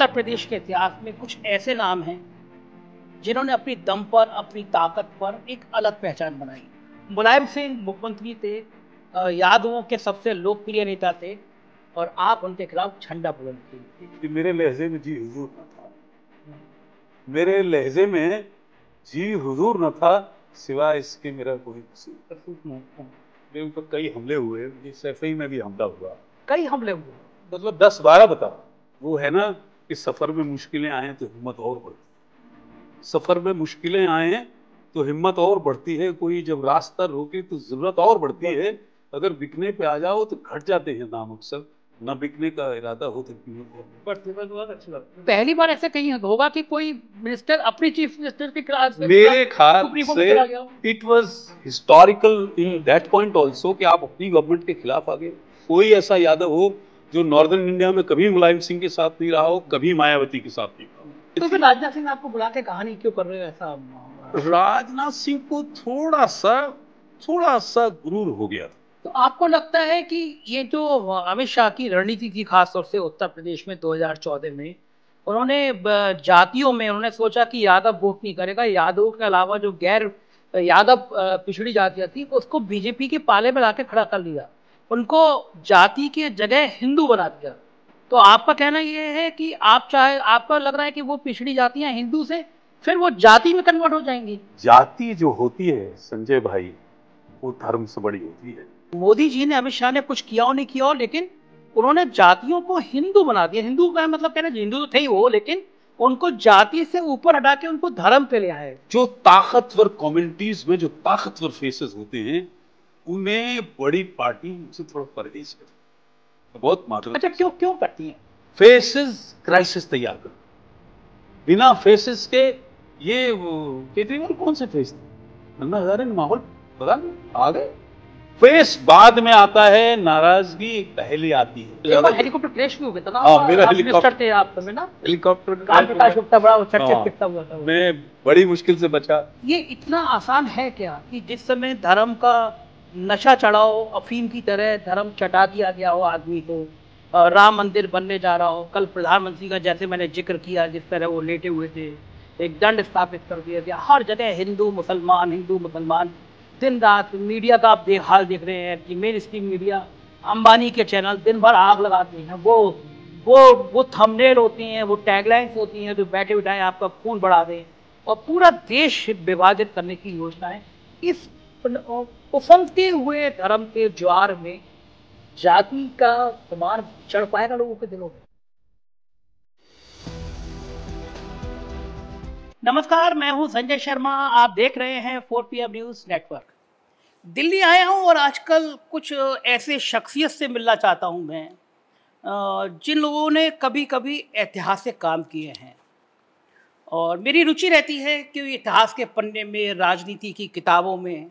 उत्तर प्रदेश के इतिहास में कुछ ऐसे नाम हैं जिन्होंने अपनी दम पर अपनी ताकत पर एक अलग पहचान बनाई मुलायम सिंह मुख्यमंत्री थे यादवों के सबसे लोकप्रिय नेता थे और आप उनके खिलाफ झंडा बुलंद थे मेरे लहजे में जी हुजूर न था मेरे लहजे में जी हुजूर न था सिवाय इसके मेरा कोई मेरे ऊपर कई हमले हुए सैफई में भी हमला हुआ कई हमले हुए मतलब दस बारह बताओ वो है ना कि सफ़र में मुश्किलें आए तो हिम्मत और बढ़ती सफ़र में मुश्किलें आए तो हिम्मत और बढ़ती है कोई जब रास्ता रोके तो ज़रूरत और बढ़ती है अगर बिकने पे आ जाओ तो घट जाते हैं नाम अक्सर न बिकने का इरादा हो तो पहली बार ऐसा कहीं होगा कि कोई मिनिस्टर अपनी चीफ मिनिस्टर के क्लास मेरे ख्याल से it was historical in that point also कि आप अपनी गवर्नमेंट के खिलाफ आ गए कोई ऐसा यादव हो जो नॉर्दर्न इंडिया में कभी मुलायम सिंह के साथ नहीं रहा हो कभी मायावती के साथ नहीं रहा हो तो फिर राजनाथ सिंह आपको बुला के कहा नहीं क्यों कर रहे हो ऐसा राजनाथ सिंह को थोड़ा सा थोड़ा सा गुरूर हो गया था तो आपको लगता है कि ये जो अमित शाह की रणनीति थी खासतौर से उत्तर प्रदेश में 2014 में उन्होंने जातियों में उन्होंने सोचा कि यादव वोट नहीं करेगा यादव के अलावा जो गैर यादव पिछड़ी जातियाँ थी उसको बीजेपी के पाले में लाके खड़ा कर लिया उनको जाति की जगह हिंदू बना दिया तो आपका कहना यह है कि आप चाहे आपका लग रहा है कि वो पिछड़ी जातियां हिंदू से फिर वो जाति में कन्वर्ट हो जाएंगी जाति जो होती है संजय भाई वो धर्म से बड़ी होती है मोदी जी ने अमित शाह ने कुछ किया और नहीं किया लेकिन उन्होंने जातियों को हिंदू बना दिया हिंदू का मतलब कहना हिंदू तो थे ही वो लेकिन उनको जाति से ऊपर हटा के उनको धर्म पे ले आए जो ताकतवर कम्युनिटीज में जो ताकतवर फेसेस होते हैं उन्हें बड़ी पार्टी से थोड़ा परहेज से बहुत मात्र अच्छा क्यों क्यों करती हैं फेसेस क्राइसिस तैयार कर बिना फेसेस के ये केजरीवाल कौन से फेस थे अन्ना हजारे ने माहौल बदल आ गए फेस बाद में आता है नाराजगी पहले आती है हेलीकॉप्टर क्रैश भी हो गया था ना आ, हाँ, मेरा हेलीकॉप्टर थे आप समय ना हेलीकॉप्टर प्रकाश गुप्ता बड़ा चर्चित दिखता हाँ। हुआ था मैं बड़ी मुश्किल से बचा ये इतना आसान है क्या कि जिस समय धर्म का नशा चढ़ाओ अफीम की तरह धर्म चटा दिया गया हो आदमी को राम मंदिर बनने जा रहा हो कल प्रधानमंत्री का जैसे मैंने जिक्र किया जिस तरह वो लेटे हुए थे एक दंड स्थापित कर दिया गया हर जगह हिंदू मुसलमान हिंदू मुसलमान दिन रात मीडिया का आप देख हाल देख रहे हैं कि मेन स्ट्रीम मीडिया अंबानी के चैनल दिन भर आग लगाते हैं वो वो वो थमनेल होती हैं वो टैगलाइंस होती हैं जो तो बैठे बिठाए आपका खून बढ़ा दें और पूरा देश विभाजित करने की योजनाएं इस उफनते हुए धर्म के ज्वार में जाति का समान चढ़ पाएगा लोगों के दिलों में नमस्कार मैं हूं संजय शर्मा आप देख रहे हैं four P M news network Delhi आया हूं और आजकल कुछ ऐसे शख्सियत से मिलना चाहता हूं मैं जिन लोगों ने कभी कभी ऐतिहासिक काम किए हैं और मेरी रुचि रहती है कि इतिहास के पन्ने में राजनीति की किताबों में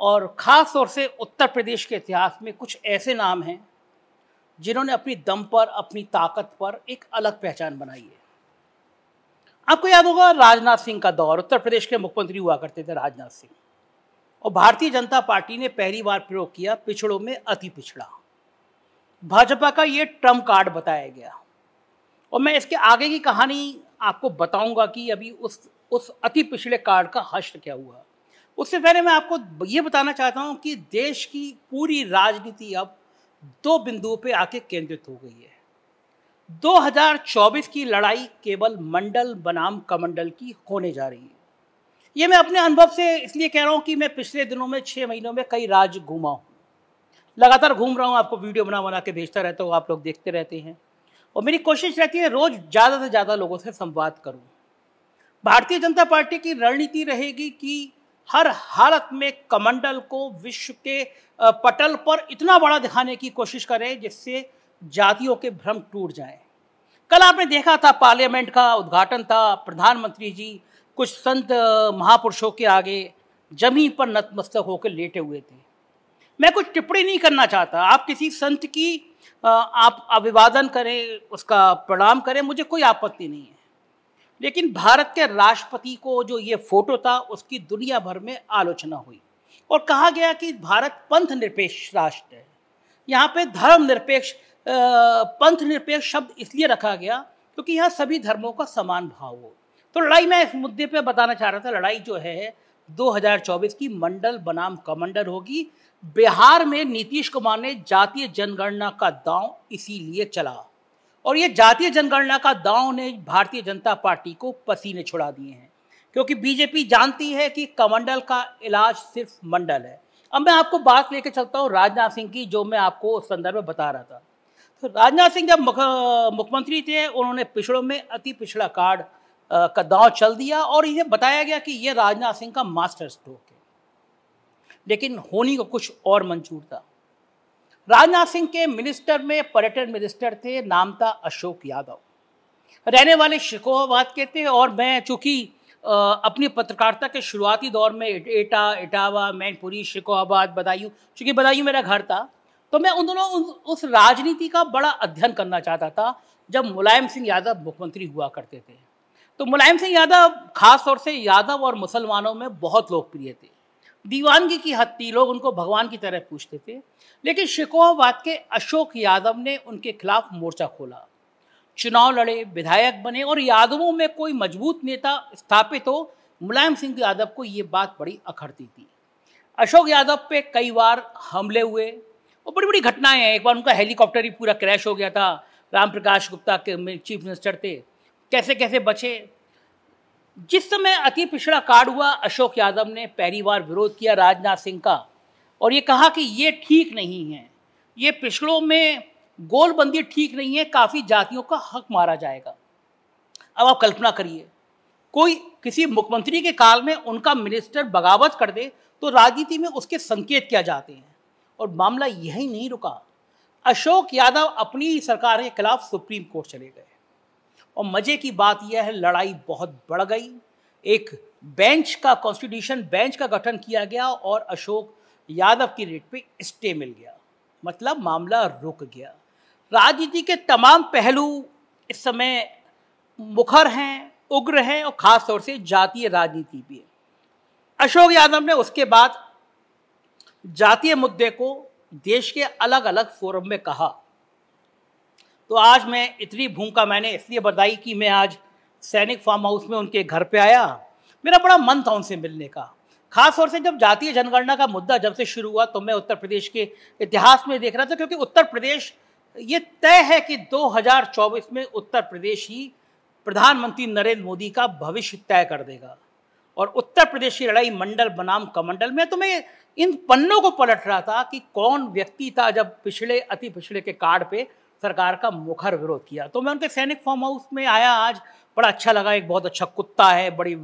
और ख़ास तौर से उत्तर प्रदेश के इतिहास में कुछ ऐसे नाम हैं जिन्होंने अपनी दम पर अपनी ताकत पर एक अलग पहचान बनाई है आपको याद होगा राजनाथ सिंह का दौर उत्तर प्रदेश के मुख्यमंत्री हुआ करते थे राजनाथ सिंह और भारतीय जनता पार्टी ने पहली बार प्रयोग किया पिछड़ों में अति पिछड़ा भाजपा का ये ट्रम्प कार्ड बताया गया और मैं इसके आगे की कहानी आपको बताऊंगा कि अभी उस उस अति पिछड़े कार्ड का हश्र क्या हुआ उससे पहले मैं आपको ये बताना चाहता हूँ कि देश की पूरी राजनीति अब दो बिंदुओं पे आके केंद्रित हो गई है 2024 की लड़ाई केवल मंडल बनाम कमंडल की होने जा रही है ये मैं अपने अनुभव से इसलिए कह रहा हूँ कि मैं पिछले दिनों में छः महीनों में कई राज्य घूमा हूँ लगातार घूम रहा हूँ आपको वीडियो बना बना के भेजता रहता हूँ आप लोग देखते रहते हैं और मेरी कोशिश रहती है रोज़ ज़्यादा से ज़्यादा लोगों से संवाद करूँ भारतीय जनता पार्टी की रणनीति रहेगी कि हर हालत में कमंडल को विश्व के पटल पर इतना बड़ा दिखाने की कोशिश करें जिससे जातियों के भ्रम टूट जाए कल आपने देखा था पार्लियामेंट का उद्घाटन था प्रधानमंत्री जी कुछ संत महापुरुषों के आगे जमीन पर नतमस्तक होकर लेटे हुए थे मैं कुछ टिप्पणी नहीं करना चाहता आप किसी संत की आप अभिवादन करें उसका प्रणाम करें मुझे कोई आपत्ति नहीं है लेकिन भारत के राष्ट्रपति को जो ये फोटो था उसकी दुनिया भर में आलोचना हुई और कहा गया कि भारत पंथ निरपेक्ष राष्ट्र है यहाँ पे धर्म निरपेक्ष पंथ निरपेक्ष शब्द इसलिए रखा गया क्योंकि यहाँ सभी धर्मों का समान भाव हो तो लड़ाई मैं इस मुद्दे पे बताना चाह रहा था लड़ाई जो है 2024 की मंडल बनाम कमंडल होगी बिहार में नीतीश कुमार ने जातीय जनगणना का दांव इसीलिए चला और ये जातीय जनगणना का दांव ने भारतीय जनता पार्टी को पसीने छुड़ा दिए हैं क्योंकि बीजेपी जानती है कि कमंडल का इलाज सिर्फ मंडल है अब मैं आपको बात लेकर चलता हूँ राजनाथ सिंह की जो मैं आपको संदर्भ में बता रहा था तो राजनाथ सिंह जब मुख्यमंत्री थे उन्होंने पिछड़ों में अति पिछड़ा कार्ड का दांव चल दिया और इन्हें बताया गया कि यह राजनाथ सिंह का मास्टर स्ट्रोक है लेकिन होनी को कुछ और मंजूर था राजनाथ सिंह के मिनिस्टर में पर्यटन मिनिस्टर थे नाम था अशोक यादव रहने वाले शिकोहाबाद के थे और मैं चूँकि अपनी पत्रकारिता के शुरुआती दौर में एटा इटावा मैनपुरी शिकोहाबाद बदायूं चूँकि बदायूं मेरा घर था तो मैं उन दोनों उस राजनीति का बड़ा अध्ययन करना चाहता था जब मुलायम सिंह यादव मुख्यमंत्री हुआ करते थे तो मुलायम सिंह यादव खास तौर से यादव और मुसलमानों में बहुत लोकप्रिय थे दीवानगी की थी लोग उनको भगवान की तरह पूछते थे लेकिन शिकोहाबाद के अशोक यादव ने उनके खिलाफ मोर्चा खोला चुनाव लड़े विधायक बने और यादवों में कोई मजबूत नेता स्थापित हो मुलायम सिंह यादव को ये बात बड़ी अखड़ती थी अशोक यादव पे कई बार हमले हुए और बड़ी बड़ी घटनाएं हैं एक बार उनका हेलीकॉप्टर ही पूरा क्रैश हो गया था राम प्रकाश गुप्ता के चीफ मिनिस्टर थे कैसे कैसे बचे जिस समय अति पिछड़ा कार्ड हुआ अशोक यादव ने पहली बार विरोध किया राजनाथ सिंह का और ये कहा कि ये ठीक नहीं है ये पिछड़ों में गोलबंदी ठीक नहीं है काफ़ी जातियों का हक मारा जाएगा अब आप कल्पना करिए कोई किसी मुख्यमंत्री के काल में उनका मिनिस्टर बगावत कर दे तो राजनीति में उसके संकेत क्या जाते हैं और मामला यही नहीं रुका अशोक यादव अपनी सरकार के खिलाफ सुप्रीम कोर्ट चले गए और मज़े की बात यह है लड़ाई बहुत बढ़ गई एक बेंच का कॉन्स्टिट्यूशन बेंच का गठन किया गया और अशोक यादव की रेट पे स्टे मिल गया मतलब मामला रुक गया राजनीति के तमाम पहलू इस समय मुखर हैं उग्र हैं और ख़ास तौर से जातीय राजनीति भी है अशोक यादव ने उसके बाद जातीय मुद्दे को देश के अलग अलग फोरम में कहा तो आज मैं इतनी भूखा मैंने इसलिए बताई कि मैं आज सैनिक फार्म हाउस में उनके घर पे आया मेरा बड़ा मन था उनसे मिलने का खास तौर से जब जातीय जनगणना का मुद्दा जब से शुरू हुआ तो मैं उत्तर प्रदेश के इतिहास में देख रहा था क्योंकि उत्तर प्रदेश ये तय है कि 2024 में उत्तर प्रदेश ही प्रधानमंत्री नरेंद्र मोदी का भविष्य तय कर देगा और उत्तर प्रदेश की लड़ाई मंडल बनाम कमंडल में तो मैं इन पन्नों को पलट रहा था कि कौन व्यक्ति था जब पिछले अति पिछले के कार्ड पे सरकार का मुखर विरोध किया तो मैं उनके सैनिक फार्म हाउस में आया आज बड़ा अच्छा लगा एक बहुत अच्छा कुत्ता है बड़ी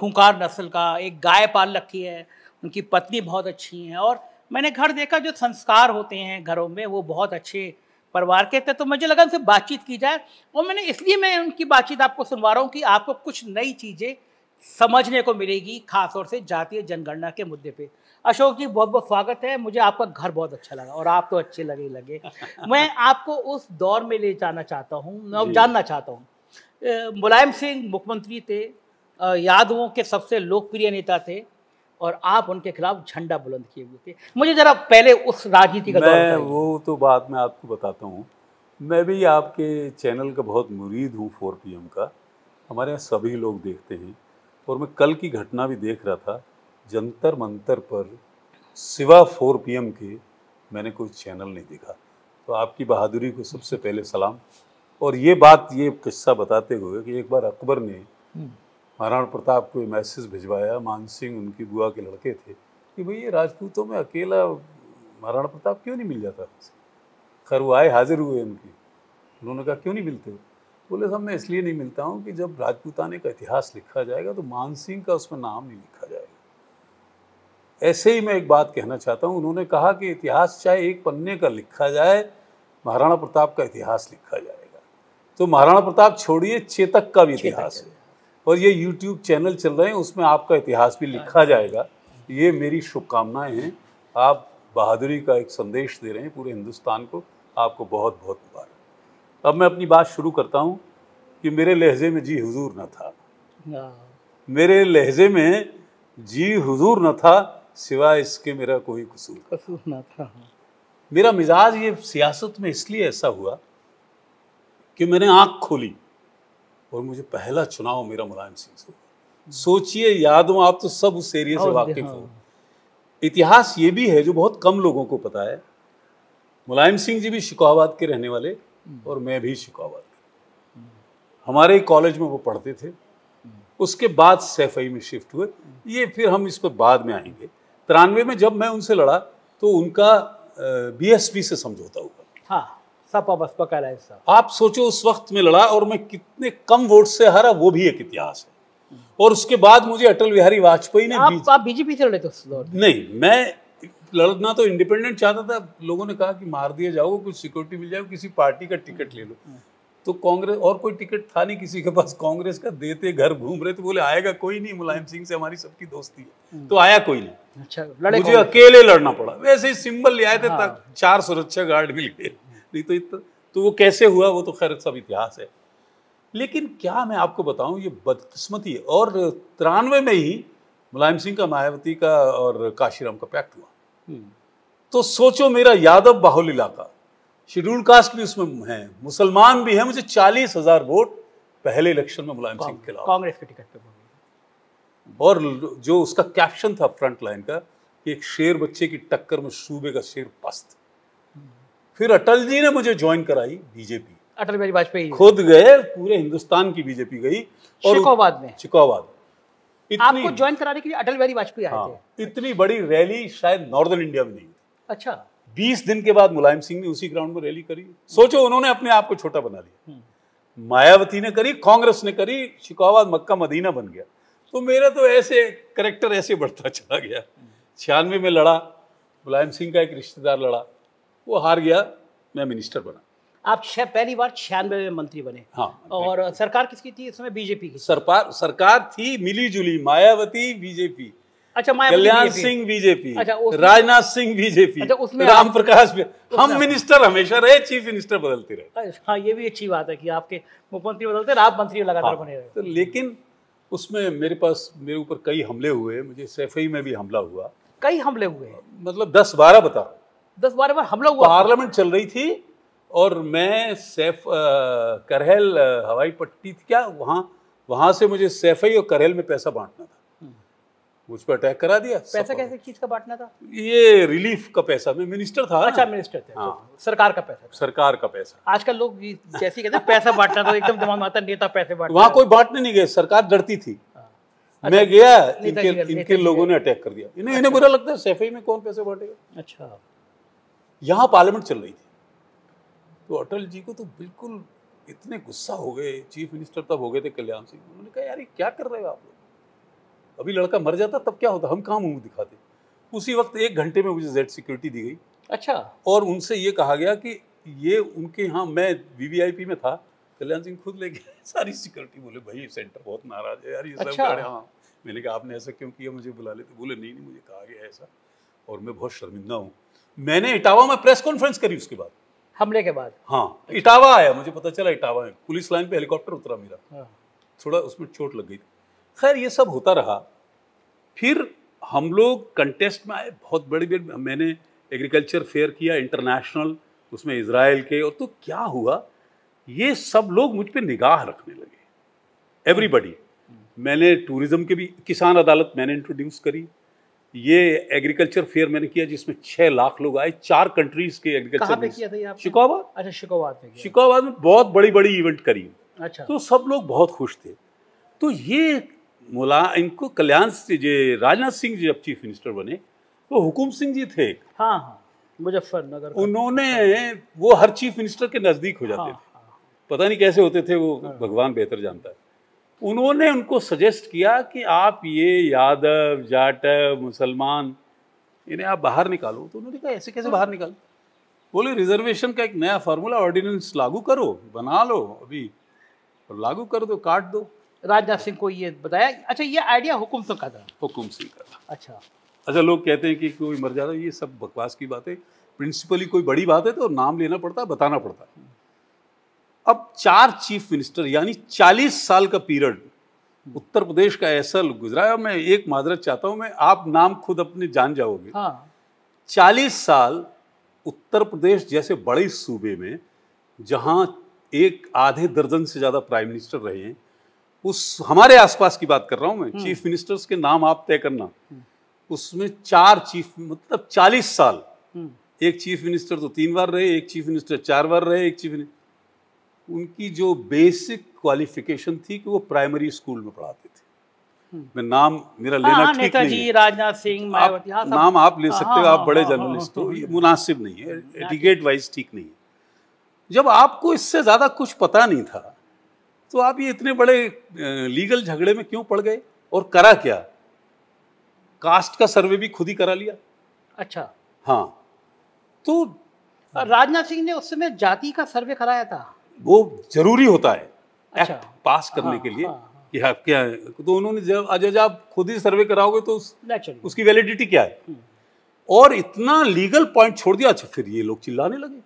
खूंखार नस्ल का एक गाय पाल रखी है उनकी पत्नी बहुत अच्छी है और मैंने घर देखा जो संस्कार होते हैं घरों में वो बहुत अच्छे परिवार के थे तो मुझे लगा उनसे बातचीत की जाए और मैंने इसलिए मैं उनकी बातचीत आपको सुनवा रहा हूँ कि आपको कुछ नई चीज़ें समझने को मिलेगी खासतौर से जातीय जनगणना के मुद्दे पर अशोक जी बहुत बहुत स्वागत है मुझे आपका घर बहुत अच्छा लगा और आप तो अच्छे लगे लगे मैं आपको उस दौर में ले जाना चाहता हूँ मैं जानना चाहता हूँ मुलायम सिंह मुख्यमंत्री थे यादवों के सबसे लोकप्रिय नेता थे और आप उनके खिलाफ झंडा बुलंद किए हुए थे मुझे जरा पहले उस राजनीति का मैं वो तो बात मैं आपको बताता हूँ मैं भी आपके चैनल का बहुत मुरीद हूँ फोर पी का हमारे यहाँ सभी लोग देखते हैं और मैं कल की घटना भी देख रहा था जंतर मंतर पर सिवा फोर पी के मैंने कोई चैनल नहीं देखा तो आपकी बहादुरी को सबसे पहले सलाम और ये बात ये किस्सा बताते हुए कि एक बार अकबर ने हम्म। महाराणा प्रताप को मैसेज भिजवाया मान सिंह उनकी बुआ के लड़के थे कि भाई ये राजपूतों में अकेला महाराणा प्रताप क्यों नहीं मिल जाता खैर वो आए हाजिर हुए उनके उन्होंने कहा क्यों नहीं मिलते बोले साहब मैं इसलिए नहीं मिलता हूँ कि जब राजपूताने का इतिहास लिखा जाएगा तो मान सिंह का उसमें नाम नहीं लिखा जाएगा ऐसे ही मैं एक बात कहना चाहता हूँ उन्होंने कहा कि इतिहास चाहे एक पन्ने का लिखा जाए महाराणा प्रताप का इतिहास लिखा जाएगा तो महाराणा प्रताप छोड़िए चेतक का भी इतिहास है और ये यूट्यूब चैनल चल रहे हैं उसमें आपका इतिहास भी लिखा हाँ। जाएगा ये मेरी शुभकामनाएं हैं आप बहादुरी का एक संदेश दे रहे हैं पूरे हिंदुस्तान को आपको बहुत बहुत मुबारक अब मैं अपनी बात शुरू करता हूँ कि मेरे लहजे में जी हुजूर न था हाँ। मेरे लहजे में जी हुजूर न था सिवाय इसके मेरा कोई कसूर कसूर ना था हाँ। मेरा मिजाज ये सियासत में इसलिए ऐसा हुआ कि मैंने आंख खोली और मुझे पहला चुनाव मेरा मुलायम सिंह से हुआ सोचिए यादों आप तो सब उस एरिया से वाकिफ हाँ। हो इतिहास ये भी है जो बहुत कम लोगों को पता है मुलायम सिंह जी भी शिकोहाबाद के रहने वाले हम्म। और मैं भी शिकोहाबाद हमारे कॉलेज में वो पढ़ते थे हम्म। उसके बाद सैफई में शिफ्ट हुए ये फिर हम इस पर बाद में आएंगे तिरानवे में जब मैं उनसे लड़ा तो उनका बीएसपी से समझौता हुआ सपा बसपा का आप सोचो उस वक्त में लड़ा और मैं कितने कम वोट से हारा वो भी एक इतिहास है और उसके बाद मुझे अटल बिहारी वाजपेयी ने आप, आप बीजेपी से लड़े थे तो उस दौर नहीं मैं लड़ना तो इंडिपेंडेंट चाहता था लोगों ने कहा कि मार दिया जाओ कुछ सिक्योरिटी मिल जाए किसी पार्टी का टिकट ले लो तो कांग्रेस और कोई टिकट था नहीं किसी के पास कांग्रेस का देते घर घूम रहे तो बोले आएगा कोई नहीं मुलायम सिंह से हमारी सबकी दोस्ती है हम्म। तो आया कोई नहीं अच्छा लड़े मुझे अकेले लड़ना पड़ा वैसे ही सिंबल ले आए थे हाँ। चार सुरक्षा गार्ड मिल गए नहीं तो इतना तो वो कैसे हुआ वो तो खैर सब इतिहास है लेकिन क्या मैं आपको बताऊं ये बदकिस्मती है और तिरानवे में ही मुलायम सिंह का मायावती का और काशीराम का पैक्ट हुआ हम्म। तो सोचो मेरा यादव बाहुल इलाका शेड्यूल कास्ट भी उसमें है मुसलमान भी है मुझे चालीस हजार वोट पहले इलेक्शन में मुलायम सिंह के खिलाफ कांग्रेस के टिकट पे और जो उसका कैप्शन था फ्रंट लाइन का कि एक शेर बच्चे की टक्कर में सूबे का शेर पस्त फिर अटल जी ने मुझे ज्वाइन कराई बीजेपी अटल बिहारी वाजपेयी खुद गए पूरे हिंदुस्तान की बीजेपी गई और शिकोबाद में शिकोबाद आपको ज्वाइन कराने के लिए अटल बिहारी वाजपेयी आए हाँ, थे इतनी बड़ी रैली शायद नॉर्दर्न इंडिया में नहीं अच्छा बीस दिन के बाद मुलायम सिंह ने उसी ग्राउंड में रैली करी सोचो उन्होंने अपने आप को छोटा बना लिया हम्म। मायावती ने करी कांग्रेस ने करी शिकावाद मक्का मदीना बन गया तो मेरा तो ऐसे करेक्टर ऐसे बढ़ता चला गया छियानवे में लड़ा मुलायम सिंह का एक रिश्तेदार लड़ा वो हार गया मैं मिनिस्टर बना आप छह पहली बार छियानवे में मंत्री बने हाँ और सरकार किसकी थी इस समय बीजेपी की सरकार सरकार थी मिली जुली मायावती बीजेपी अच्छा कल्याण सिंह बीजेपी अच्छा राजनाथ सिंह बीजेपी अच्छा उसमें राम प्रकाश हम मिनिस्टर हमेशा रहे चीफ मिनिस्टर बदलते रहे हाँ ये भी अच्छी बात है कि आपके मुख्यमंत्री बदलते रहे आप मंत्री लगातार हाँ। बने रहे तो लेकिन उसमें मेरे पास मेरे ऊपर कई हमले हुए मुझे सैफई में भी हमला हुआ कई हमले हुए मतलब दस बारह बता दस बारह बार हमला हुआ पार्लियामेंट चल रही थी और मैं सैफ करहल हवाई पट्टी थी क्या वहाँ वहाँ से मुझे सैफई और करहल में पैसा बांटना था मुझ पर अटैक करा दिया पैसा कैसे चीज का बांटना था ये रिलीफ का पैसा मैं मिनिस्टर था अच्छा मिनिस्टर थे हाँ। तो, सरकार का पैसा सरकार का पैसा आजकल लोग जैसे कहते हैं पैसा बांटना था तो एकदम दिमाग में आता नेता पैसे बांट वहाँ कोई बांटने नहीं गए सरकार डरती थी हाँ। मैं अच्छा, गया इनके इनके लोगों ने अटैक कर दिया इन्हें इन्हें अच्छा। बुरा लगता है सेफई में कौन पैसे बांटेगा अच्छा यहाँ पार्लियामेंट चल रही थी तो अटल जी को तो बिल्कुल इतने गुस्सा हो गए चीफ मिनिस्टर तब हो गए थे कल्याण सिंह उन्होंने कहा यार ये क्या कर रहे हो आप लोग अभी लड़का मर जाता तब क्या होता हम कहाँ मुंह दिखाते उसी वक्त एक घंटे में मुझे जेड सिक्योरिटी दी गई अच्छा और उनसे ये कहा गया कि ये उनके यहाँ मैं वी में था कल्याण सिंह खुद ले गए सारी सिक्योरिटी बोले भाई सेंटर बहुत नाराज है यार ये अच्छा। सब हाँ मैंने कहा आपने ऐसा क्यों किया मुझे बुला लेते बोले नहीं नहीं मुझे कहा गया ऐसा और मैं बहुत शर्मिंदा हूँ मैंने इटावा में प्रेस कॉन्फ्रेंस करी उसके बाद हमले के बाद हाँ अच्छा। इटावा आया मुझे पता चला इटावा में पुलिस लाइन पे हेलीकॉप्टर उतरा मेरा हाँ। थोड़ा उसमें चोट लग गई थी खैर ये सब होता रहा फिर हम लोग कंटेस्ट में आए बहुत बड़ी बड़ी मैंने एग्रीकल्चर फेयर किया इंटरनेशनल उसमें इसराइल के और तो क्या हुआ ये सब लोग मुझ पर निगाह रखने लगे एवरीबडी मैंने टूरिज़्म के भी किसान अदालत मैंने इंट्रोड्यूस करी ये एग्रीकल्चर फेयर मैंने किया जिसमें छः लाख लोग आए चार कंट्रीज के एग्रीकल्चर शिकोबाद अच्छा शिकोबाद में शिकोबाद में बहुत बड़ी बड़ी इवेंट करी अच्छा तो सब लोग बहुत खुश थे तो ये मुला इनको कल्याण से जो राजनाथ सिंह जी जब चीफ मिनिस्टर बने तो हुकुम सिंह जी थे हाँ हाँ मुजफ्फरनगर उन्होंने वो हर चीफ मिनिस्टर के नज़दीक हो जाते हाँ, थे हाँ। पता नहीं कैसे होते थे वो हाँ, भगवान बेहतर जानता है उन्होंने उनको सजेस्ट किया कि आप ये यादव जाटव मुसलमान इन्हें आप बाहर निकालो तो उन्होंने कहा ऐसे कैसे बाहर निकालो बोले रिजर्वेशन का एक नया फार्मूला ऑर्डिनेंस लागू करो बना लो अभी और लागू कर दो काट दो राजनाथ सिंह को ये बताया अच्छा ये आइडिया हुकुम सिंह का था हुकुम सिंह का था अच्छा अच्छा लोग कहते हैं कि कोई मर जाता ये सब बकवास की बात है प्रिंसिपली कोई बड़ी बात है तो नाम लेना पड़ता है बताना पड़ता अब चार चीफ मिनिस्टर यानी चालीस साल का पीरियड उत्तर प्रदेश का ऐसा गुजरा है मैं एक माजरत चाहता हूँ मैं आप नाम खुद अपने जान जाओगे हाँ। चालीस साल उत्तर प्रदेश जैसे बड़े सूबे में जहाँ एक आधे दर्जन से ज़्यादा प्राइम मिनिस्टर रहे हैं उस हमारे आसपास की बात कर रहा हूं मैं हम्म। चीफ मिनिस्टर्स के नाम आप तय करना हम्म। उसमें चार चीफ मतलब चालीस साल हम्म। एक चीफ मिनिस्टर तो तीन बार रहे एक चीफ मिनिस्टर चार बार रहे एक चीफ उनकी जो बेसिक क्वालिफिकेशन थी कि वो प्राइमरी स्कूल में पढ़ाते थे मैं नाम मेरा लेना हाँ, ठीक नहीं राजनाथ सिंह आप, हाँ, नाम आप ले हाँ, सकते हो हाँ, आप बड़े जर्नलिस्ट हो ये मुनासिब नहीं है एडिकेट वाइज ठीक नहीं है जब आपको इससे ज़्यादा कुछ पता नहीं था तो आप ये इतने बड़े लीगल झगड़े में क्यों पड़ गए और करा क्या कास्ट का सर्वे भी खुद ही करा लिया अच्छा हाँ तो राजनाथ सिंह ने उस समय जाति का सर्वे कराया था वो जरूरी होता है अच्छा, एक्ट पास करने हाँ, के लिए हाँ, हाँ, कि आप क्या है तो उन्होंने जब अजय आप खुद ही सर्वे कराओगे तो उस, उसकी वैलिडिटी क्या है हम्म। और इतना लीगल पॉइंट छोड़ दिया अच्छा फिर ये लोग चिल्लाने लगे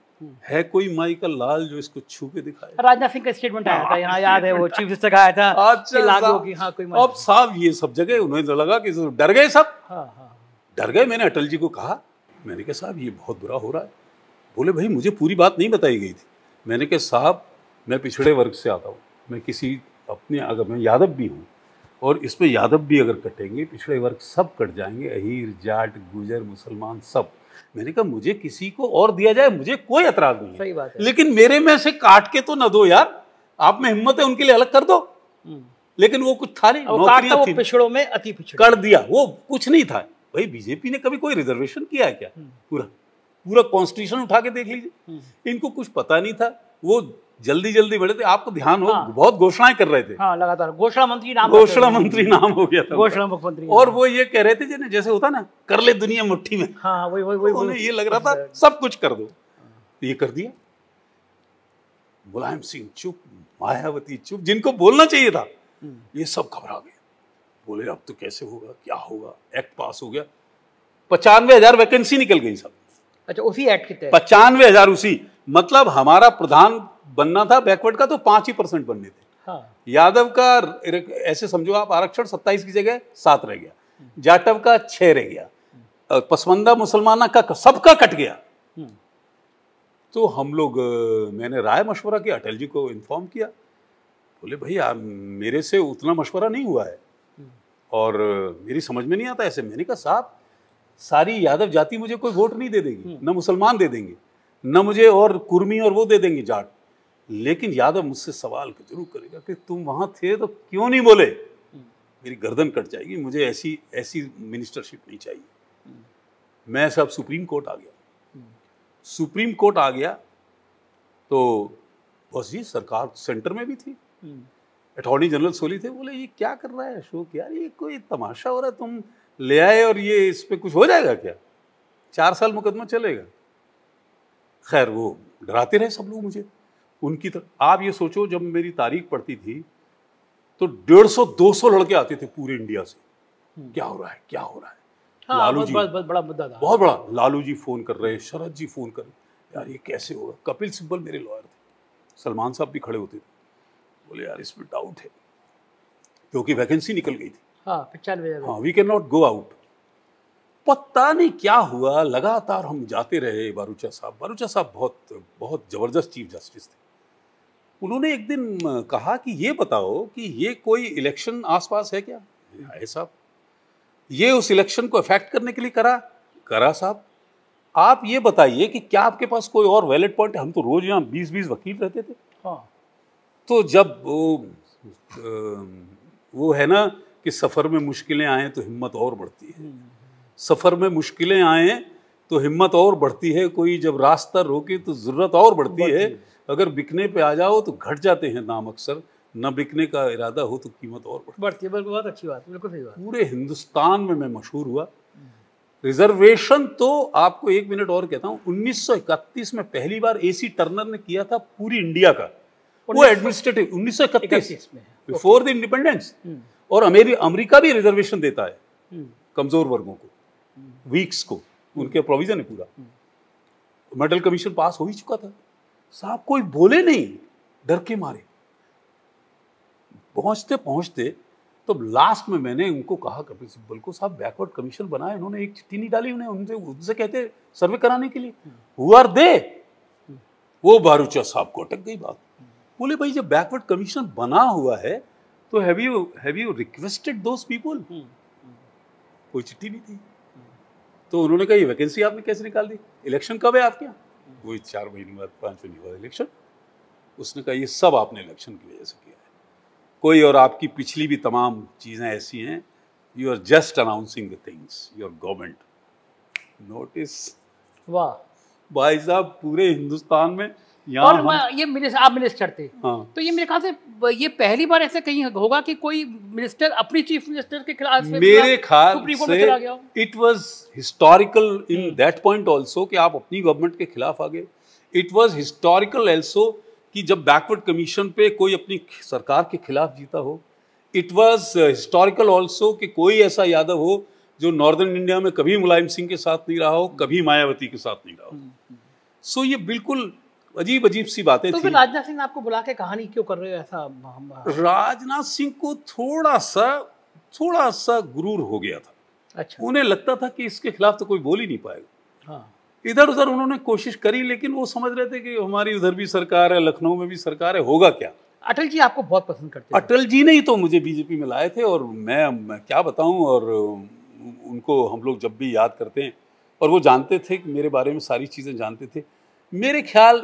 है कोई माइकल लाल जो इसको छू के दिखाए राजनाथ सिंह का स्टेटमेंट आया था यहाँ याद है वो चीफ अच्छा। मिनिस्टर का आया था अच्छा लागू की हाँ कोई अब साहब ये सब जगह उन्हें तो लगा कि डर गए सब हाँ, हाँ। डर गए मैंने अटल जी को कहा मैंने कहा साहब ये बहुत बुरा हो रहा है बोले भाई मुझे पूरी बात नहीं बताई गई थी मैंने कहा साहब मैं पिछड़े वर्ग से आता हूँ मैं किसी अपने अगर मैं यादव भी हूँ और इसमें यादव भी अगर कटेंगे पिछड़े वर्ग सब कट जाएंगे अहीर जाट गुजर मुसलमान सब मैंने कहा मुझे किसी को और दिया जाए मुझे कोई एतराज नहीं सही बात है लेकिन मेरे में से काट के तो ना दो यार आप में हिम्मत है उनके लिए अलग कर दो हम्म। लेकिन वो कुछ था नहीं वो थी। पिछड़ों में अति पिछड़ कर दिया वो कुछ नहीं था भाई बीजेपी ने कभी कोई रिजर्वेशन किया है क्या हम्म। पूरा पूरा कॉन्स्टिट्यूशन उठा के देख लीजिए हम्म। इनको कुछ पता नहीं था वो जल्दी जल्दी बढ़े थे आपको ध्यान हो हाँ। बहुत घोषणाएं कर रहे थे हाँ, लगातार घोषणा मंत्री नाम घोषणा मंत्री नाम हो गया था घोषणा मुख्यमंत्री और वो ये कह रहे थे जैसे जैसे होता ना कर ले दुनिया मुट्ठी में हाँ, हाँ वही वही वही उन्हें ये लग रहा था हाँ। सब कुछ कर दो तो ये कर दिया मुलायम सिंह चुप मायावती चुप जिनको बोलना चाहिए था हम्म। ये सब घबरा गए बोले अब तो कैसे होगा क्या होगा एक्ट पास हो गया पचानवे हजार वैकेंसी निकल गई सब अच्छा उसी एक्ट के तहत पचानवे हजार उसी मतलब हमारा प्रधान बनना था बैकवर्ड का तो पांच ही परसेंट बनने थे हाँ। यादव का ऐसे समझो आप आरक्षण सत्ताईस की जगह सात रह गया जाटव का छह रह गया पसमंदा मुसलमाना का सबका कट गया हम्म। तो हम लोग मैंने राय मशवरा किया अटल जी को इन्फॉर्म किया बोले भाई मेरे से उतना मशवरा नहीं हुआ है हम्म। और मेरी समझ में नहीं आता ऐसे मैंने कहा साहब सारी यादव जाति मुझे कोई वोट नहीं दे देगी हम्म। न मुसलमान दे देंगे न मुझे और कुर्मी और वो दे देंगे जाट लेकिन यादव मुझसे सवाल जरूर करेगा कि तुम वहां थे तो क्यों नहीं बोले हम्म। मेरी गर्दन कट जाएगी मुझे ऐसी ऐसी मिनिस्टरशिप नहीं चाहिए हम्म। मैं सब सुप्रीम कोर्ट आ गया हम्म। सुप्रीम कोर्ट आ गया तो बस जी सरकार सेंटर में भी थी अटॉर्नी जनरल सोली थे बोले ये क्या कर रहा है अशोक यार ये कोई तमाशा हो रहा है तुम ले आए और ये इस पर कुछ हो जाएगा क्या चार साल मुकदमा चलेगा खैर वो डराते रहे सब लोग मुझे उनकी तर... आप ये सोचो जब मेरी तारीख पड़ती थी तो डेढ़ सौ दो सौ लड़के आते थे पूरे इंडिया से हम्म। क्या हो रहा है क्या हो रहा है हाँ, लालू जी बहुत बड़ा मुद्दा था बहुत बड़ा लालू जी फोन कर रहे शरद जी फोन कर रहे यार ये कैसे होगा कपिल सिब्बल मेरे लॉयर थे सलमान साहब भी खड़े होते थे बोले यार इसमें डाउट है क्योंकि वैकेंसी निकल गई थी हाँ we can not go out पता नहीं क्या हुआ लगातार हम जाते रहे बारूचा साहब बारूचा साहब बहुत बहुत जबरदस्त चीफ जस्टिस थे उन्होंने एक दिन कहा कि ये बताओ कि ये कोई इलेक्शन आसपास है क्या है साहब ये उस इलेक्शन को अफेक्ट करने के लिए करा करा साहब आप ये बताइए कि क्या आपके पास कोई और वैलिड पॉइंट हम तो रोज यहाँ बीस बीस वकील रहते थे हाँ तो जब वो, वो है ना कि सफ़र में मुश्किलें आए तो हिम्मत और बढ़ती है हम्म। सफ़र में मुश्किलें आएँ तो हिम्मत और बढ़ती है कोई जब रास्ता रोके तो ज़रूरत और बढ़ती, है।, अगर बिकने पे आ जाओ तो घट जाते हैं नाम अक्सर न बिकने का इरादा हो तो कीमत और बढ़ती है बिल्कुल बहुत अच्छी बात बिल्कुल सही बात पूरे हिंदुस्तान में मैं मशहूर हुआ रिजर्वेशन तो आपको एक मिनट और कहता हूँ उन्नीस में पहली बार ए टर्नर ने किया था पूरी इंडिया का वो एडमिनिस्ट्रेटिव उन्नीस सौ इकतीस बिफोर द इंडिपेंडेंस और अमेरिका भी रिजर्वेशन देता है हम्म। कमजोर वर्गों को वीक्स हम्म। को उनके प्रोविजन है पूरा मेडल कमीशन पास हो ही चुका था साहब कोई बोले नहीं डर के मारे पहुंचते पहुंचते तो लास्ट में मैंने उनको कहा कपिल सिब्बल को साहब बैकवर्ड कमीशन बनाए उन्होंने एक चिट्ठी नहीं डाली उन्हें उनसे उनसे कहते सर्वे कराने के लिए आर दे वो बारूचा साहब को अटक गई बात बोले भाई जब बैकवर्ड कमीशन बना हुआ है तो have you have you requested those people कोई चिट्ठी नहीं थी तो उन्होंने कहा ये वैकेंसी आपने कैसे निकाल दी इलेक्शन कब है आपके यहाँ वही चार महीने बाद पाँच महीने बाद इलेक्शन उसने कहा ये सब आपने इलेक्शन की वजह से किया है कोई और आपकी पिछली भी तमाम चीज़ें ऐसी हैं you are just announcing the things your government notice वाह भाई साहब पूरे हिंदुस्तान में और ये मिनिस्टर आप मिनिस्टर थे हाँ। तो ये मेरे ख्याल से ये पहली बार ऐसे कहीं होगा कि कोई मिनिस्टर अपनी चीफ मिनिस्टर के खिलाफ मेरे ख्याल से it was historical in that point also कि आप अपनी गवर्नमेंट के खिलाफ आ गए इट वाज हिस्टोरिकल आल्सो कि जब बैकवर्ड कमीशन पे कोई अपनी सरकार के खिलाफ जीता हो इट वाज हिस्टोरिकल आल्सो कि कोई ऐसा यादव हो जो नॉर्दर्न इंडिया में कभी मुलायम सिंह के साथ नहीं रहा हो कभी मायावती के साथ नहीं रहा हो सो हम्म, हम्म। so, ये बिल्कुल अजीब अजीब सी बातें तो राजनाथ सिंह आपको बुला के कहानी क्यों कर रहे हो ऐसा राजनाथ सिंह को थोड़ा सा थोड़ा सा गुरूर हो गया था अच्छा उन्हें लगता था कि इसके खिलाफ तो कोई बोल ही नहीं पाएगा हाँ इधर उधर उन्होंने कोशिश करी लेकिन वो समझ रहे थे कि हमारी उधर भी सरकार है लखनऊ में भी सरकार है होगा क्या अटल जी आपको बहुत पसंद करते अटल जी ने ही तो मुझे बीजेपी में लाए थे और मैं, मैं क्या बताऊं और उनको हम लोग जब भी याद करते हैं और वो जानते थे कि मेरे बारे में सारी चीज़ें जानते थे मेरे ख्याल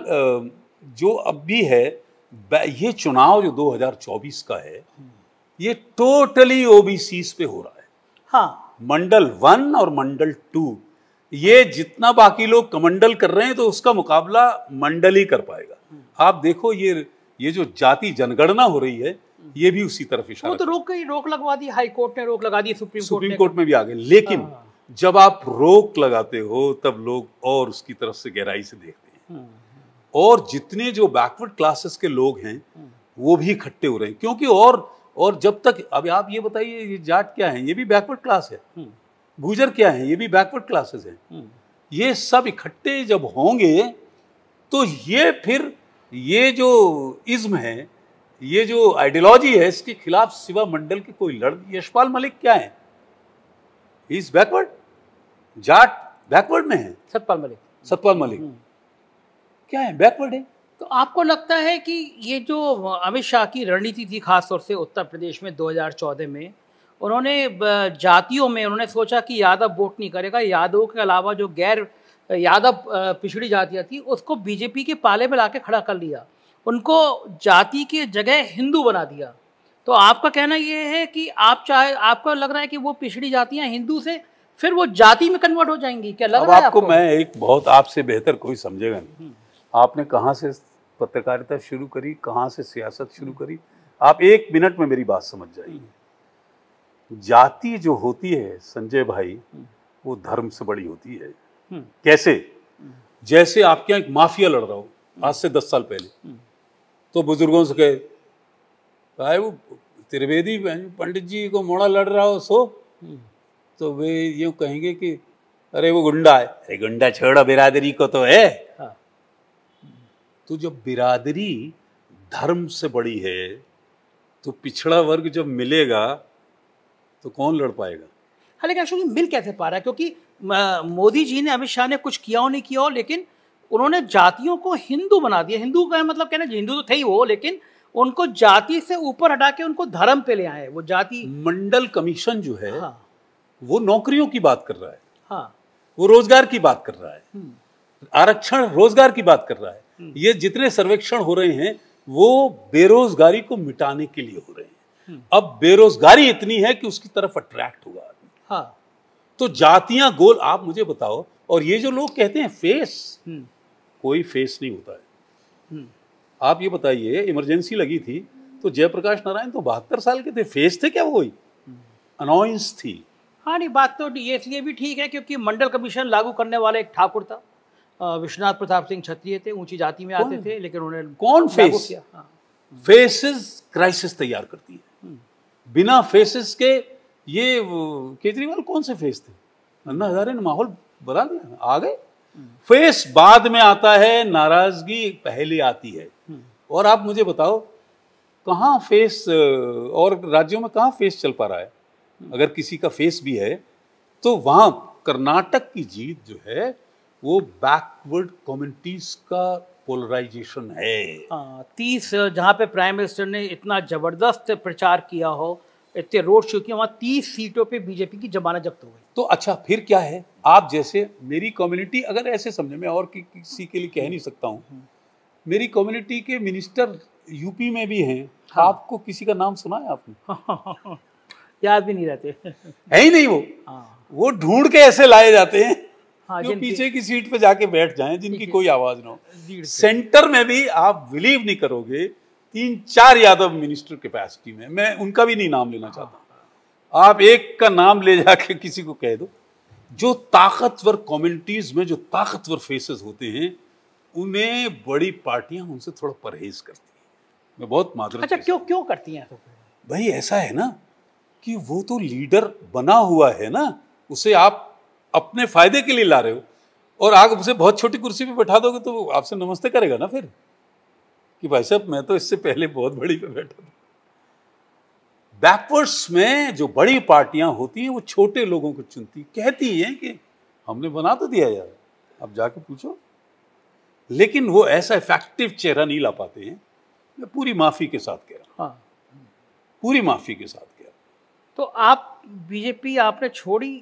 जो अब भी है ये चुनाव जो 2024 का है ये टोटली ओबीसी पे हो रहा है हाँ मंडल वन और मंडल टू ये जितना बाकी लोग कमंडल कर रहे हैं तो उसका मुकाबला मंडल ही कर पाएगा आप देखो ये ये जो जाति जनगणना हो रही है ये भी उसी तरफ इशारा वो तो रोक गई रोक लगवा दी हाई कोर्ट ने रोक लगा दी सुप्रीम सुप्रीम कोर्ट में भी आ गए लेकिन हाँ। जब आप रोक लगाते हो तब लोग और उसकी तरफ से गहराई से देखते और जितने जो बैकवर्ड क्लासेस के लोग हैं वो भी इकट्ठे हो रहे हैं क्योंकि और और जब तक अभी आप ये बताइए ये जाट क्या है ये भी बैकवर्ड क्लास है गुजर क्या है ये भी बैकवर्ड क्लासेस हैं ये सब इकट्ठे जब होंगे तो ये फिर ये जो इज्म है ये जो आइडियोलॉजी है इसके खिलाफ सिवा मंडल के कोई लड़ यशपाल मलिक क्या है इज बैकवर्ड जाट बैकवर्ड में है सतपाल मलिक सतपाल मलिक क्या है बैकवर्ड है तो आपको लगता है कि ये जो अमित शाह की रणनीति थी खासतौर से उत्तर प्रदेश में 2014 में उन्होंने जातियों में उन्होंने सोचा कि यादव वोट नहीं करेगा यादवों के अलावा जो गैर यादव पिछड़ी जातियाँ थी उसको बीजेपी के पाले में ला खड़ा कर लिया उनको जाति की जगह हिंदू बना दिया तो आपका कहना ये है कि आप चाहे आपको लग रहा है कि वो पिछड़ी जातियाँ हिंदू से फिर वो जाति में कन्वर्ट हो जाएंगी क्या लग रहा है आपको मैं एक बहुत आपसे बेहतर कोई समझेगा नहीं हम्म। आपने कहाँ से पत्रकारिता शुरू करी कहाँ से सियासत शुरू करी आप एक मिनट में मेरी बात समझ जाइए जाति जो होती है संजय भाई वो धर्म से बड़ी होती है कैसे जैसे आपके यहाँ एक माफिया लड़ रहा हो आज से दस साल पहले तो बुजुर्गों से कहे भाई वो त्रिवेदी पंडित जी को मोड़ा लड़ रहा हो सो तो वे यूँ कहेंगे कि अरे वो गुंडा है अरे गुंडा छोड़ो बिरादरी को तो है तो जब बिरादरी धर्म से बड़ी है तो पिछड़ा वर्ग जब मिलेगा तो कौन लड़ पाएगा हालांकि अशोक मिल कैसे पा रहा है क्योंकि मोदी जी ने अमित शाह ने कुछ किया और नहीं किया हो लेकिन उन्होंने जातियों को हिंदू बना दिया हिंदू का मतलब कहना हिंदू तो थे ही वो लेकिन उनको जाति से ऊपर हटा के उनको धर्म पे ले आए वो जाति मंडल कमीशन जो है हाँ। वो नौकरियों की बात कर रहा है हाँ। वो रोजगार की बात कर रहा है हम्म। आरक्षण रोजगार की बात कर रहा है हम्म। ये जितने सर्वेक्षण हो रहे हैं वो बेरोजगारी को मिटाने के लिए हो रहे हैं हम्म। अब बेरोजगारी इतनी है कि उसकी तरफ अट्रैक्ट होगा आदमी हाँ तो जातियां गोल आप मुझे बताओ और ये जो लोग कहते हैं फेस हम्म। कोई फेस नहीं होता है आप ये बताइए इमरजेंसी लगी थी तो जयप्रकाश नारायण तो बहत्तर साल के थे फेस थे क्या कोई अनाउंस थी हाँ नहीं बात तो ये इसलिए भी ठीक है क्योंकि मंडल कमीशन लागू करने वाला एक ठाकुर था विश्वनाथ प्रताप सिंह क्षत्रिय थे ऊंची जाति में आते थे लेकिन उन्होंने कौन फेस हाँ। फेसेस क्राइसिस तैयार करती है हम्म। बिना फेसेस के ये केजरीवाल कौन से फेस थे अन्ना हजारे ने माहौल बना दिया आ गए हम्म। फेस बाद में आता है नाराजगी पहले आती है हम्म। और आप मुझे बताओ कहाँ फेस और राज्यों में कहाँ फेस चल पा रहा है अगर किसी का फेस भी है तो वहां कर्नाटक की जीत जो है वो बैकवर्ड कम्युनिटीज का पोलराइजेशन है आ, हाँ, तीस जहाँ पे प्राइम मिनिस्टर ने इतना जबरदस्त प्रचार किया हो इतने रोड शो किया वहाँ तीस सीटों पे बीजेपी की जमानत जब्त हो गई तो अच्छा फिर क्या है आप जैसे मेरी कम्युनिटी अगर ऐसे समझे मैं और कि, किसी के लिए कह नहीं सकता हूँ हम्म। मेरी कम्युनिटी के मिनिस्टर यूपी में भी हैं हाँ। आपको किसी का नाम सुना है आपने याद भी नहीं रहते है ही नहीं वो हाँ। वो ढूंढ के ऐसे लाए जाते हैं हाँ, जो पीछे की सीट पे जाके बैठ जाएं जिनकी कोई आवाज ना हो सेंटर में भी आप बिलीव नहीं करोगे तीन चार यादव मिनिस्टर कैपेसिटी में मैं उनका भी नहीं नाम लेना चाहता हाँ। आप एक का नाम ले जाके किसी को कह दो जो ताकतवर कम्युनिटीज में जो ताकतवर फेसेस होते हैं उन्हें बड़ी पार्टियां उनसे थोड़ा परहेज करती हैं मैं बहुत मादर अच्छा क्यों क्यों करती हैं भाई ऐसा है ना कि वो तो लीडर बना हुआ है ना उसे आप अपने फायदे के लिए ला रहे हो और आप उसे बहुत छोटी कुर्सी पे बैठा दोगे तो आपसे नमस्ते करेगा ना फिर कि भाई साहब मैं तो इससे पहले बहुत बड़ी पे बैठा था बैकवर्ड्स में जो बड़ी पार्टियां होती हैं वो छोटे लोगों को चुनती कहती हैं कि हमने बना तो दिया यार अब जाके पूछो लेकिन वो ऐसा इफेक्टिव चेहरा नहीं ला पाते हैं मैं पूरी माफ़ी के साथ कह रहा हूँ हाँ। पूरी माफ़ी के साथ कह रहा तो आप बीजेपी आपने छोड़ी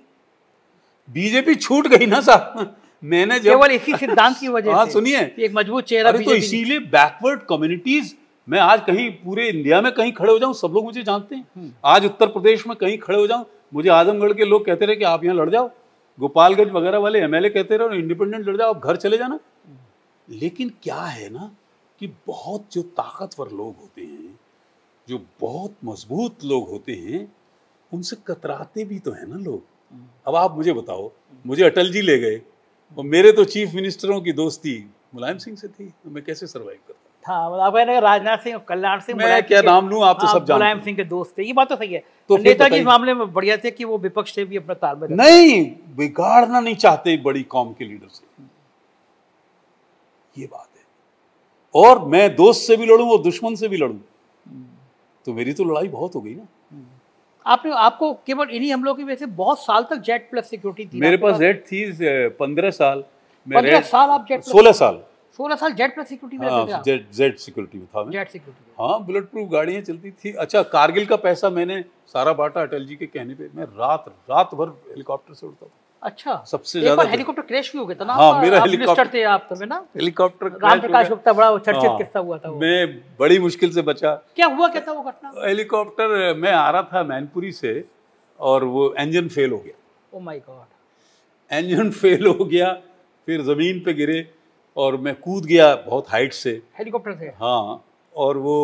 बीजेपी छूट गई ना साहब मैंने जब केवल इसी सिद्धांत की वजह हाँ, से सुनिए एक मजबूत चेहरा तो इसीलिए बैकवर्ड कम्युनिटीज मैं आज कहीं पूरे इंडिया में कहीं खड़े हो जाऊं सब लोग मुझे जानते हैं हम्म। आज उत्तर प्रदेश में कहीं खड़े हो जाऊं मुझे आजमगढ़ के लोग कहते रहे कि आप यहाँ लड़ जाओ गोपालगंज वगैरह वाले एमएलए कहते रहे और इंडिपेंडेंट लड़ जाओ आप घर चले जाना लेकिन क्या है ना कि बहुत जो ताकतवर लोग होते हैं जो बहुत मजबूत लोग होते हैं उनसे कतराते भी तो है ना लोग अब आप मुझे बताओ मुझे अटल जी ले गए और मेरे तो चीफ मिनिस्टरों की दोस्ती मुलायम सिंह से थी तो मैं कैसे सर्वाइव करता मतलब राजनाथ सिंह कल्याण सिंह मैं क्या नाम लूँ आप तो हाँ, सब जानते मुलायम सिंह के दोस्त थे ये बात तो सही है तो नेताजी इस मामले में बढ़िया थे कि वो विपक्ष से भी अपना तालमेल नहीं बिगाड़ना नहीं चाहते बड़ी कौम के लीडर से ये बात है और मैं दोस्त से भी लड़ू और दुश्मन से भी लड़ू तो मेरी तो लड़ाई बहुत हो गई ना हम्म। आपने आपको केवल इन्हीं हमलों की वजह से बहुत साल तक जेट प्लस सिक्योरिटी थी मेरे पास जेट थी पंद्रह साल पंद्रह साल आप जेट सोलह साल सोलह साल जेट प्लस सिक्योरिटी में हाँ, जेट जेट सिक्योरिटी में था जेट सिक्योरिटी हाँ बुलेट प्रूफ गाड़ियाँ चलती थी अच्छा कारगिल का पैसा मैंने सारा बांटा अटल जी के कहने पे मैं रात रात भर हेलीकॉप्टर से उड़ता था अच्छा सबसे ज्यादा हेलीकॉप्टर क्रैश भी हो गया था ना हाँ, मेरा हेलीकॉप्टर थे आप तो, ना हेलीकॉप्टर राम प्रकाश गुप्ता बड़ा चर्चित हाँ। किस्सा हुआ था मैं बड़ी मुश्किल से बचा क्या हुआ क्या था वो घटना हेलीकॉप्टर मैं आ रहा था मैनपुरी से और वो इंजन फेल हो गया oh my god engine fail हो गया फिर जमीन पे गिरे और मैं कूद गया बहुत हाइट से हेलीकॉप्टर से हाँ और वो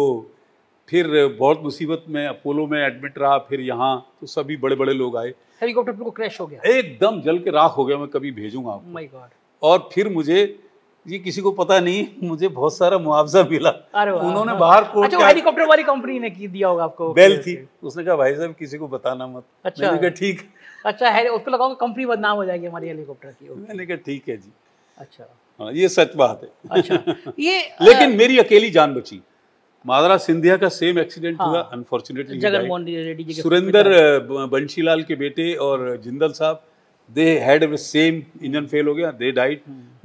फिर बहुत मुसीबत में अपोलो में एडमिट रहा फिर यहाँ तो सभी बड़े बड़े लोग आए हेलीकॉप्टर बिल्कुल क्रैश हो गया एकदम जल के राख हो गया मैं कभी भेजूंगा आपको माय गॉड और फिर मुझे ये किसी को पता नहीं मुझे बहुत सारा मुआवजा मिला उन्होंने बाहर को अच्छा हेलीकॉप्टर वाली कंपनी ने की दिया होगा आपको बेल थी उसने कहा भाई साहब किसी को बताना मत अच्छा मैंने कहा ठीक अच्छा है उसको लगा कंपनी बदनाम हो जाएगी हमारी हेलीकॉप्टर की मैंने कहा ठीक है जी अच्छा हाँ, ये सच बात है अच्छा ये लेकिन मेरी अकेली जान बची मादरा सिंधिया का सेम एक्सीडेंट हाँ, हुआ अनफॉर्चुनेटली सुरेंद्र बंशीलाल के बेटे और जिंदल साहब they had same engine fail हो गया दे डाइट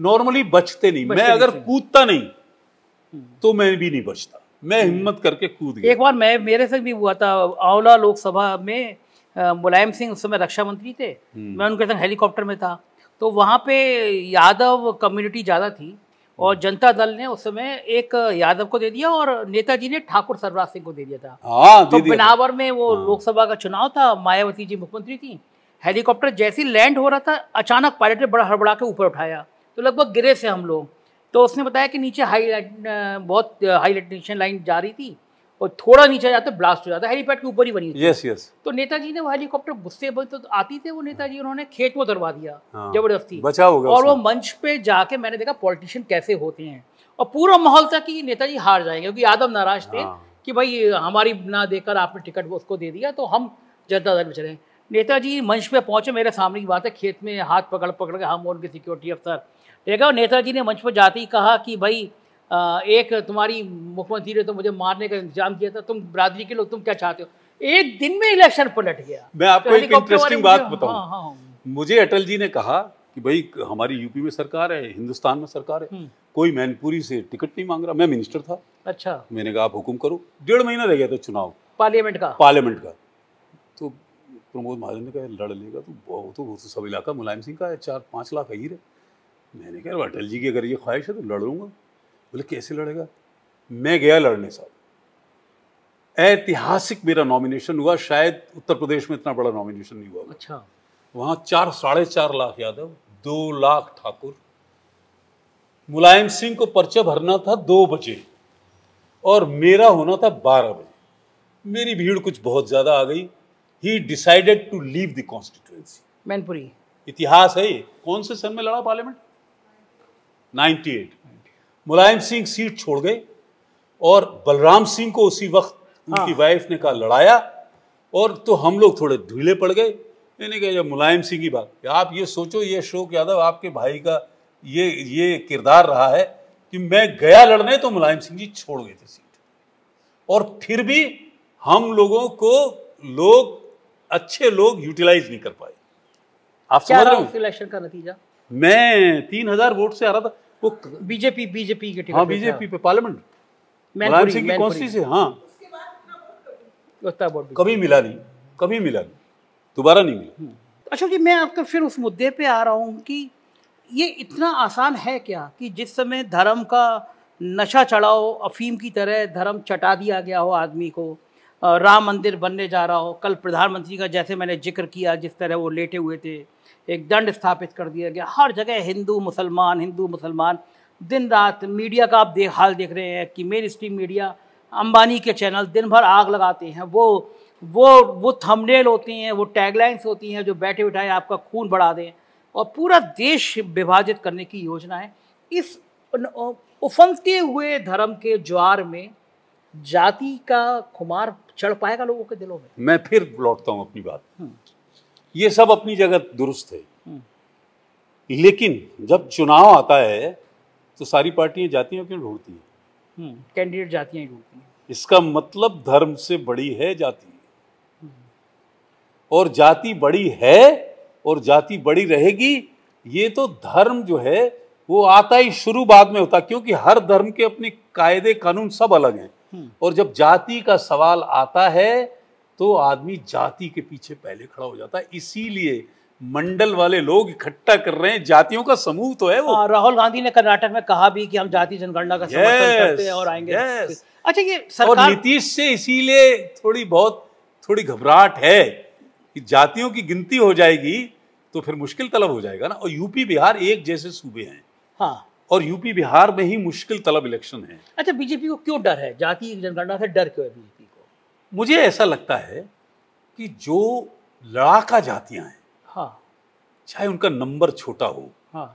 नॉर्मली बचते नहीं बचते मैं अगर कूदता नहीं हम्म। तो मैं भी नहीं बचता मैं हम्म। हिम्मत करके कूद गया एक बार मैं मेरे से भी हुआ था आंवला लोकसभा में मुलायम सिंह उस समय रक्षा मंत्री थे हम्म। मैं उनके साथ हेलीकॉप्टर में था तो वहाँ पे यादव कम्युनिटी ज़्यादा थी और जनता दल ने उस समय एक यादव को दे दिया और नेताजी ने ठाकुर सरबराज सिंह को दे दिया था आ, हाँ, तो बिनावर में वो हाँ। लोकसभा का चुनाव था मायावती जी मुख्यमंत्री थी हेलीकॉप्टर जैसे ही लैंड हो रहा था अचानक पायलट ने बड़ा हड़बड़ा के ऊपर उठाया तो लगभग गिरे से हम लोग तो उसने बताया कि नीचे हाई बहुत हाई लाइन जा रही थी और थोड़ा नीचे जाते ब्लास्ट हो जाता है हेलीपैड के ऊपर ही बनी होती यस yes. तो नेताजी ने वो हेलीकॉप्टर गुस्से पर तो आती थे वो नेताजी उन्होंने खेत को दरवा दिया हाँ। जबरदस्ती बचा होगा और वो मंच पे जाके मैंने देखा पॉलिटिशियन कैसे होते हैं और पूरा माहौल था कि नेताजी हार जाएंगे क्योंकि यादव नाराज थे हाँ। कि भाई हमारी ना देकर आपने टिकट उसको दे दिया तो हम जनता दल में चले नेताजी मंच पे पहुंचे मेरे सामने की बात है खेत में हाथ पकड़ पकड़ के हम उनके सिक्योरिटी अफसर देखा नेताजी ने मंच पर जाते ही कहा कि भाई एक तुम्हारी मुख्यमंत्री ने तो मुझे मारने का इंतजाम किया था तुम बरादरी के लोग तुम क्या चाहते हो एक दिन में इलेक्शन पलट गया मैं आपको तो एक इंटरेस्टिंग बात बताऊं हाँ, हाँ, हाँ। मुझे अटल जी ने कहा कि भाई हमारी यूपी में सरकार है हिंदुस्तान में सरकार है हम्म। कोई मैनपुरी से टिकट नहीं मांग रहा मैं मिनिस्टर था अच्छा मैंने कहा आप हुक्म करो डेढ़ महीना रह गया था चुनाव पार्लियामेंट का पार्लियामेंट का तो प्रमोद महाजन ने कहा लड़ लेगा तो तो सब इलाका मुलायम सिंह का है चार पाँच लाख अहिर है मैंने कहा अटल जी की अगर ये ख्वाहिश है तो लड़ बोले कैसे लड़ेगा मैं गया लड़ने साहब ऐतिहासिक मेरा नॉमिनेशन हुआ शायद उत्तर प्रदेश में इतना बड़ा नॉमिनेशन नहीं हुआ अच्छा वहाँ चार साढ़े चार लाख यादव दो लाख ठाकुर मुलायम सिंह को पर्चा भरना था दो बजे और मेरा होना था बारह बजे मेरी भीड़ कुछ बहुत ज़्यादा आ गई he decided to leave the constituency Mainpuri इतिहास है ये कौन से सन में लड़ा पार्लियामेंट 98 मुलायम सिंह सीट छोड़ गए और बलराम सिंह को उसी वक्त उनकी हाँ। वाइफ ने कहा लड़ाया और तो हम लोग थोड़े ढीले पड़ गए मैंने कहा जब मुलायम सिंह की बात आप ये सोचो ये अशोक यादव आपके भाई का ये ये किरदार रहा है कि मैं गया लड़ने तो मुलायम सिंह जी छोड़ गए थे सीट और फिर भी हम लोगों को लोग अच्छे लोग यूटिलाइज नहीं कर पाए आप समझ रहे हो इलेक्शन का नतीजा मैं तीन हजार वोट से आ रहा था वो बीजेपी बीजेपी के टिकट हाँ बीजेपी पे पार्लियामेंट मुलायम सिंह की कौन सी से हाँ कभी मिला नहीं कभी मिला नहीं दोबारा नहीं मिला हम्म। अच्छा जी मैं आपका फिर उस मुद्दे पे आ रहा हूँ कि ये इतना आसान है क्या कि जिस समय धर्म का नशा चढ़ाओ अफीम की तरह धर्म चटा दिया गया हो आदमी को राम मंदिर बनने जा रहा हो कल प्रधानमंत्री का जैसे मैंने जिक्र किया जिस तरह वो लेटे हुए थे एक दंड स्थापित कर दिया गया हर जगह हिंदू मुसलमान हिंदू मुसलमान दिन रात मीडिया का आप देख हाल देख रहे हैं कि मेन स्ट्रीम मीडिया अंबानी के चैनल दिन भर आग लगाते हैं वो वो वो थंबनेल होती हैं वो टैगलाइंस होती हैं जो बैठे बैठाए आपका खून बढ़ा दें और पूरा देश विभाजित करने की योजना है इस उफनते हुए धर्म के ज्वार में जाति का खुमार चढ़ पाएगा लोगों के दिलों में मैं फिर लौटता हूँ अपनी बात ये सब अपनी जगह दुरुस्त है हम्म। लेकिन जब चुनाव आता है तो सारी पार्टियां जाती हैं क्यों ढूंढती हैं कैंडिडेट जाती हैं ढूंढती हैं इसका मतलब धर्म से बड़ी है जाति हम्म। और जाति बड़ी है और जाति बड़ी रहेगी ये तो धर्म जो है वो आता ही शुरू बाद में होता क्योंकि हर धर्म के अपने कायदे कानून सब अलग हैं और जब जाति का सवाल आता है तो आदमी जाति के पीछे पहले खड़ा हो जाता है इसीलिए मंडल वाले लोग इकट्ठा कर रहे हैं जातियों का समूह तो है वो आ, हाँ, राहुल गांधी ने कर्नाटक में कहा भी कि हम जाति जनगणना का समर्थन yes, करते हैं और आएंगे yes. अच्छा ये सरकार नीतीश से इसीलिए थोड़ी बहुत थोड़ी घबराहट है कि जातियों की गिनती हो जाएगी तो फिर मुश्किल तलब हो जाएगा ना और यूपी बिहार एक जैसे सूबे हैं हाँ और यूपी बिहार में ही मुश्किल तलब इलेक्शन है अच्छा बीजेपी को क्यों डर है जाति जनगणना से डर क्यों है बीजेपी को मुझे ऐसा लगता है कि जो लड़ाका जातियां हैं हाँ चाहे उनका नंबर छोटा हो हाँ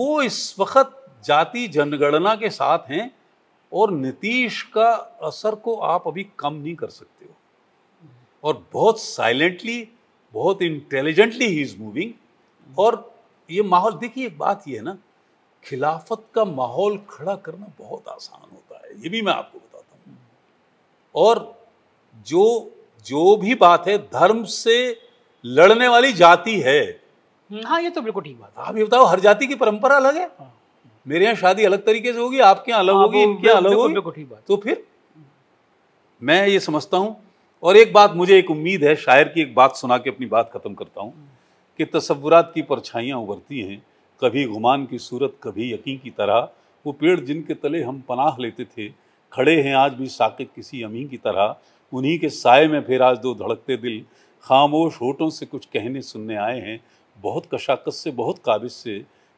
वो इस वक्त जाति जनगणना के साथ हैं और नीतीश का असर को आप अभी कम नहीं कर सकते हो और बहुत साइलेंटली बहुत इंटेलिजेंटली ही इज मूविंग और ये माहौल देखिए एक बात ये है ना खिलाफत का माहौल खड़ा करना बहुत आसान होता है ये भी मैं आपको बताता हूँ और जो जो भी बात है धर्म से लड़ने वाली जाति है हम्म, हाँ ये तो बिल्कुल ठीक बात है आप ये बताओ हर जाति की परंपरा अलग है हाँ। मेरे यहाँ शादी अलग तरीके से होगी आपके यहाँ अलग हाँ, होगी इनके यहाँ अलग होगी तो फिर मैं ये समझता हूँ और एक बात मुझे एक उम्मीद है शायर की एक बात सुना के अपनी बात खत्म करता हूँ हम्म। कि तस्वुरात की परछाइयाँ उभरती हैं कभी गुमान की सूरत कभी यकीन की तरह वो पेड़ जिनके तले हम पनाह लेते थे खड़े हैं आज भी साकित किसी अमी की तरह उन्हीं के साय में फिर आज दो धड़कते दिल खामोश होठों से कुछ कहने सुनने आए हैं बहुत कशाकत से बहुत काबिज से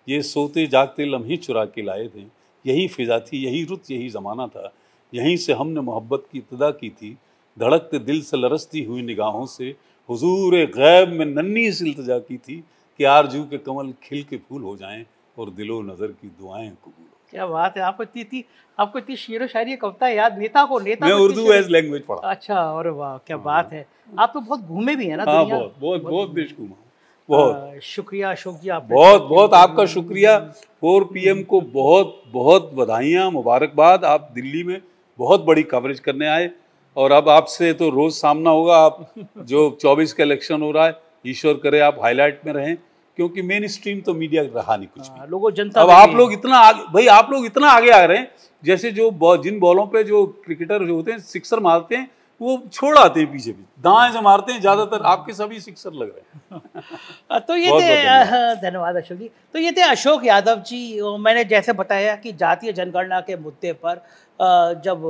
ये सोते जागते लम्हे चुरा के लाए थे यही फिजा थी यही रुत यही ज़माना था यहीं से हमने मोहब्बत की इब्तदा की थी धड़कते दिल से लरसती हुई निगाहों से हुजूर गैब में नन्ही सी इल्तजा की थी कि आरजू के कमल खिल के फूल हो जाएं और दिलो नज़र की दुआएं कबूल क्या बात है आपको इतनी आपको इतनी शेर शायरी कविता याद नेता को नेता मैं उर्दू एज लैंग्वेज पढ़ा अच्छा और वाह क्या हाँ। बात है आप तो बहुत घूमे भी है ना हाँ बहुत बहुत बहुत देश घूमा बहुत शुक्रिया अशोक जी आप बहुत बहुत आपका शुक्रिया फोर पीएम को बहुत बहुत बधाइयाँ मुबारकबाद आप दिल्ली में बहुत बड़ी कवरेज करने आए और अब आपसे तो रोज़ सामना होगा आप जो 24 का इलेक्शन हो रहा है ईश्वर करे आप हाईलाइट में रहें क्योंकि मेन स्ट्रीम तो मीडिया रहा नहीं कुछ भी हाँ, लोगों जनता अब आप लोग इतना आगे भाई आप लोग इतना आगे आ रहे हैं जैसे जो बॉ, जिन बॉलों पे जो क्रिकेटर जो होते हैं सिक्सर मारते हैं वो छोड़ आते हैं पीछे भी दाएं से मारते हैं ज्यादातर हाँ। आपके सभी सिक्सर लग रहे हैं हाँ, तो ये थे धन्यवाद अशोक जी तो ये थे अशोक यादव जी मैंने जैसे बताया कि जातीय जनगणना के मुद्दे पर जब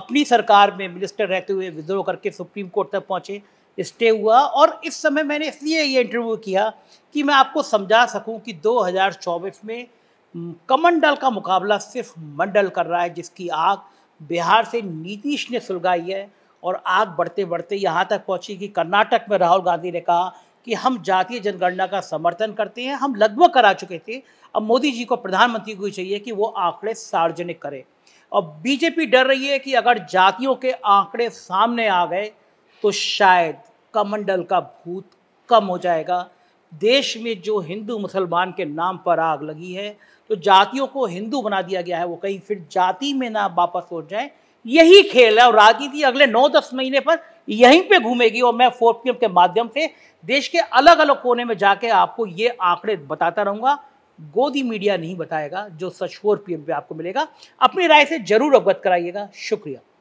अपनी सरकार में मिनिस्टर रहते हुए विद्रोह करके सुप्रीम कोर्ट तक पहुंचे स्टे हुआ और इस समय मैंने इसलिए ये इंटरव्यू किया कि मैं आपको समझा सकूं कि 2024 में कमंडल का मुकाबला सिर्फ मंडल कर रहा है जिसकी आग बिहार से नीतीश ने सुलगाई है और आग बढ़ते बढ़ते यहाँ तक पहुँची कि कर्नाटक में राहुल गांधी ने कहा कि हम जातीय जनगणना का समर्थन करते हैं हम लगभग करा चुके थे अब मोदी जी को प्रधानमंत्री को चाहिए कि वो आंकड़े सार्वजनिक करें और बीजेपी डर रही है कि अगर जातियों के आंकड़े सामने आ गए तो शायद कमंडल का भूत कम हो जाएगा देश में जो हिंदू मुसलमान के नाम पर आग लगी है तो जातियों को हिंदू बना दिया गया है वो कहीं फिर जाति में ना वापस हो जाए यही खेल है और राजनीति अगले नौ दस महीने पर यहीं पे घूमेगी और मैं फोर पी के माध्यम से देश के अलग अलग कोने में जाके आपको ये आंकड़े बताता रहूंगा गोदी मीडिया नहीं बताएगा जो सच फोर पी पे आपको मिलेगा अपनी राय से जरूर अवगत कराइएगा शुक्रिया